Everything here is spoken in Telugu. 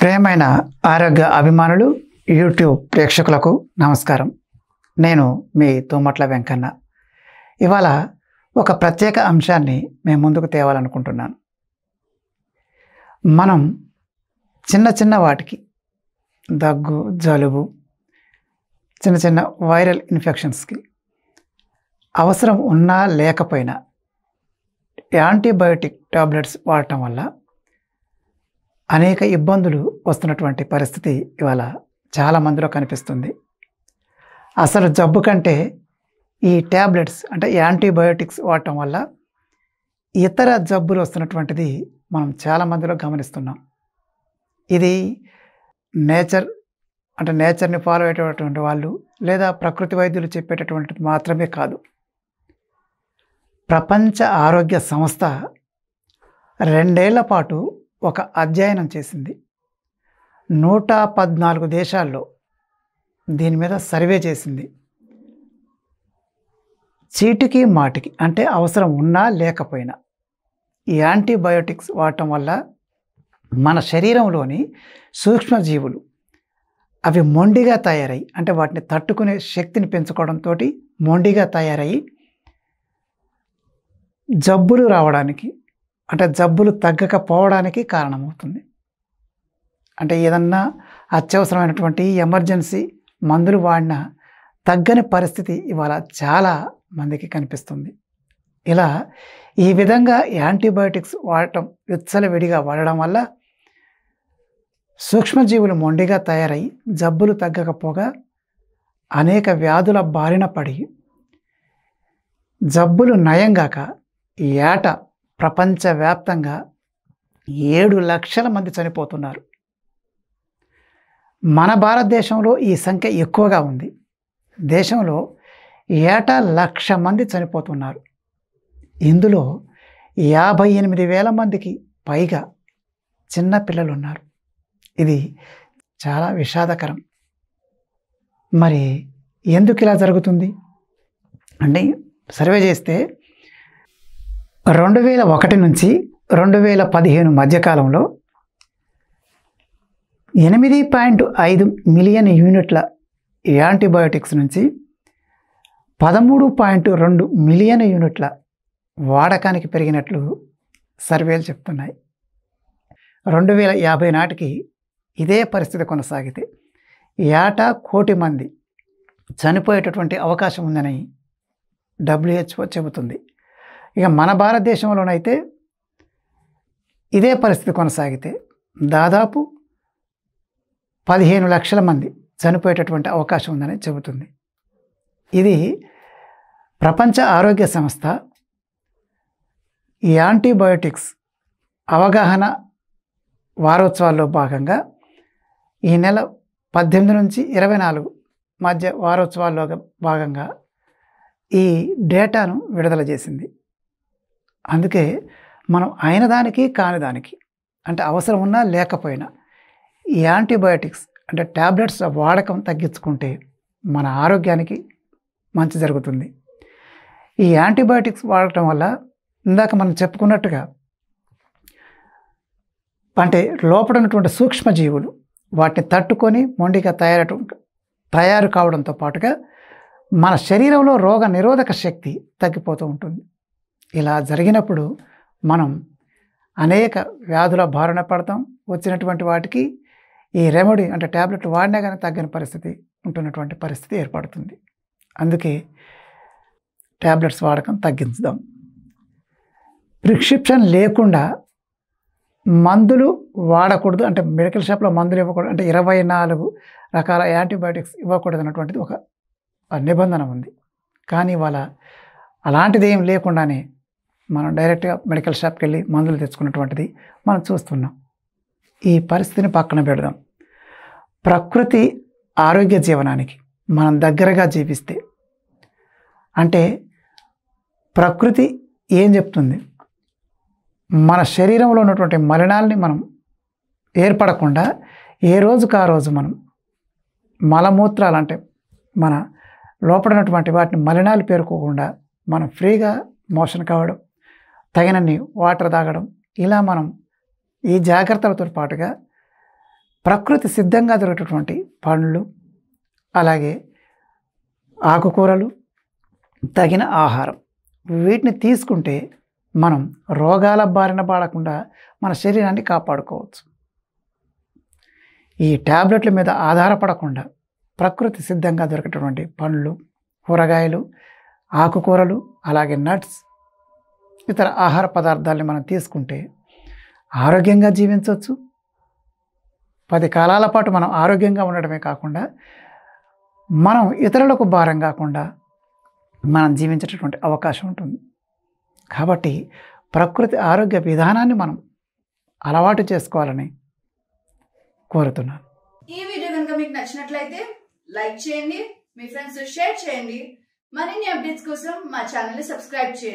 ప్రేమైన ఆరోగ్య అభిమానులు యూట్యూబ్ ప్రేక్షకులకు నమస్కారం నేను మీ తోమట్ల వెంకన్న ఇవాళ ఒక ప్రత్యేక అంశాన్ని మేము ముందుకు తేవాలనుకుంటున్నాను మనం చిన్న చిన్న వాటికి దగ్గు జలుబు చిన్న చిన్న వైరల్ ఇన్ఫెక్షన్స్కి అవసరం ఉన్నా లేకపోయినా యాంటీబయోటిక్ టాబ్లెట్స్ వాడటం వల్ల అనేక ఇబ్బందులు వస్తున్నటువంటి పరిస్థితి ఇవాళ చాలా మందిలో కనిపిస్తుంది అసలు జబ్బు కంటే ఈ ట్యాబ్లెట్స్ అంటే యాంటీబయోటిక్స్ వాడటం వల్ల ఇతర జబ్బులు వస్తున్నటువంటిది మనం చాలా మందిలో గమనిస్తున్నాం ఇది నేచర్ అంటే నేచర్ని ఫాలో అయ్యేటటువంటి వాళ్ళు లేదా ప్రకృతి వైద్యులు చెప్పేటటువంటిది మాత్రమే కాదు ప్రపంచ ఆరోగ్య సంస్థ రెండేళ్ల పాటు ఒక అధ్యయనం చేసింది నూట పద్నాలుగు దేశాల్లో దీని మీద సర్వే చేసింది చీటికి మాటికి అంటే అవసరం ఉన్నా లేకపోయినా ఈ యాంటీబయోటిక్స్ వాడటం వల్ల మన శరీరంలోని సూక్ష్మజీవులు అవి మొండిగా తయారయ్యి అంటే వాటిని తట్టుకునే శక్తిని పెంచుకోవడంతో మొండిగా తయారయ్యి జబ్బులు రావడానికి అంటే జబ్బులు తగ్గకపోవడానికి కారణమవుతుంది అంటే ఏదన్నా అత్యవసరమైనటువంటి ఎమర్జెన్సీ మందులు వాడిన తగ్గని పరిస్థితి ఇవాళ చాలా మందికి కనిపిస్తుంది ఇలా ఈ విధంగా యాంటీబయోటిక్స్ వాడటం విడిగా వాడడం వల్ల సూక్ష్మజీవులు మొండిగా తయారై జబ్బులు తగ్గకపోగా అనేక వ్యాధుల బారిన పడి జబ్బులు నయంగాక ఏట ప్రపంచవ్యాప్తంగా ఏడు లక్షల మంది చనిపోతున్నారు మన భారతదేశంలో ఈ సంఖ్య ఎక్కువగా ఉంది దేశంలో ఏటా లక్ష మంది చనిపోతున్నారు ఇందులో యాభై ఎనిమిది వేల మందికి పైగా చిన్నపిల్లలు ఉన్నారు ఇది చాలా విషాదకరం మరి ఎందుకు ఇలా జరుగుతుంది అంటే సర్వే చేస్తే రెండు వేల ఒకటి నుంచి రెండు వేల పదిహేను మధ్యకాలంలో ఎనిమిది పాయింట్ ఐదు మిలియన్ యూనిట్ల యాంటీబయోటిక్స్ నుంచి పదమూడు పాయింట్ రెండు మిలియన్ యూనిట్ల వాడకానికి పెరిగినట్లు సర్వేలు చెప్తున్నాయి రెండు వేల యాభై నాటికి ఇదే పరిస్థితి కొనసాగితే ఏటా కోటి మంది చనిపోయేటటువంటి అవకాశం ఉందని డబ్ల్యూహెచ్ఓ చెబుతుంది ఇక మన భారతదేశంలోనైతే ఇదే పరిస్థితి కొనసాగితే దాదాపు పదిహేను లక్షల మంది చనిపోయేటటువంటి అవకాశం ఉందని చెబుతుంది ఇది ప్రపంచ ఆరోగ్య సంస్థ ఈ యాంటీబయోటిక్స్ అవగాహన వారోత్సవాల్లో భాగంగా ఈ నెల పద్దెనిమిది నుంచి ఇరవై నాలుగు మధ్య వారోత్సవాల్లో భాగంగా ఈ డేటాను విడుదల చేసింది అందుకే మనం అయిన దానికి కాని దానికి అంటే అవసరం ఉన్నా లేకపోయినా ఈ యాంటీబయాటిక్స్ అంటే ట్యాబ్లెట్స్ వాడకం తగ్గించుకుంటే మన ఆరోగ్యానికి మంచి జరుగుతుంది ఈ యాంటీబయాటిక్స్ వాడటం వల్ల ఇందాక మనం చెప్పుకున్నట్టుగా అంటే లోపల ఉన్నటువంటి సూక్ష్మజీవులు వాటిని తట్టుకొని మొండిగా తయారట తయారు కావడంతో పాటుగా మన శరీరంలో రోగ నిరోధక శక్తి తగ్గిపోతూ ఉంటుంది ఇలా జరిగినప్పుడు మనం అనేక వ్యాధుల బారిన పడతాం వచ్చినటువంటి వాటికి ఈ రెమెడీ అంటే ట్యాబ్లెట్ వాడినా కానీ తగ్గిన పరిస్థితి ఉంటున్నటువంటి పరిస్థితి ఏర్పడుతుంది అందుకే ట్యాబ్లెట్స్ వాడకం తగ్గించుదాం ప్రిస్క్రిప్షన్ లేకుండా మందులు వాడకూడదు అంటే మెడికల్ షాప్లో మందులు ఇవ్వకూడదు అంటే ఇరవై నాలుగు రకాల యాంటీబయాటిక్స్ ఇవ్వకూడదు అన్నటువంటిది ఒక నిబంధన ఉంది కానీ వాళ్ళ అలాంటిది ఏం లేకుండానే మనం డైరెక్ట్గా మెడికల్ షాప్కి వెళ్ళి మందులు తెచ్చుకున్నటువంటిది మనం చూస్తున్నాం ఈ పరిస్థితిని పక్కన పెడదాం ప్రకృతి ఆరోగ్య జీవనానికి మనం దగ్గరగా జీవిస్తే అంటే ప్రకృతి ఏం చెప్తుంది మన శరీరంలో ఉన్నటువంటి మలినాల్ని మనం ఏర్పడకుండా ఏ రోజుకు ఆ రోజు మనం మలమూత్రాలు అంటే మన లోపడినటువంటి వాటిని మలినాలు పేరుకోకుండా మనం ఫ్రీగా మోషన్ కావడం తగినన్ని వాటర్ తాగడం ఇలా మనం ఈ జాగ్రత్తలతో పాటుగా ప్రకృతి సిద్ధంగా దొరికేటటువంటి పండ్లు అలాగే ఆకుకూరలు తగిన ఆహారం వీటిని తీసుకుంటే మనం రోగాల బారిన పడకుండా మన శరీరాన్ని కాపాడుకోవచ్చు ఈ ట్యాబ్లెట్ల మీద ఆధారపడకుండా ప్రకృతి సిద్ధంగా దొరికేటటువంటి పండ్లు కూరగాయలు ఆకుకూరలు అలాగే నట్స్ ఇతర ఆహార పదార్థాలని మనం తీసుకుంటే ఆరోగ్యంగా జీవించవచ్చు పది కాలాల పాటు మనం ఆరోగ్యంగా ఉండడమే కాకుండా మనం ఇతరులకు భారం కాకుండా మనం జీవించేటటువంటి అవకాశం ఉంటుంది కాబట్టి ప్రకృతి ఆరోగ్య విధానాన్ని మనం అలవాటు చేసుకోవాలని కోరుతున్నాను ఈ వీడియో కనుక మీకు నచ్చినట్లయితే లైక్ చేయండి మీ ఫ్రెండ్స్ షేర్ చేయండి మరిన్ని అప్డేట్స్ కోసం మా ఛానల్ సబ్స్క్రైబ్ చేయండి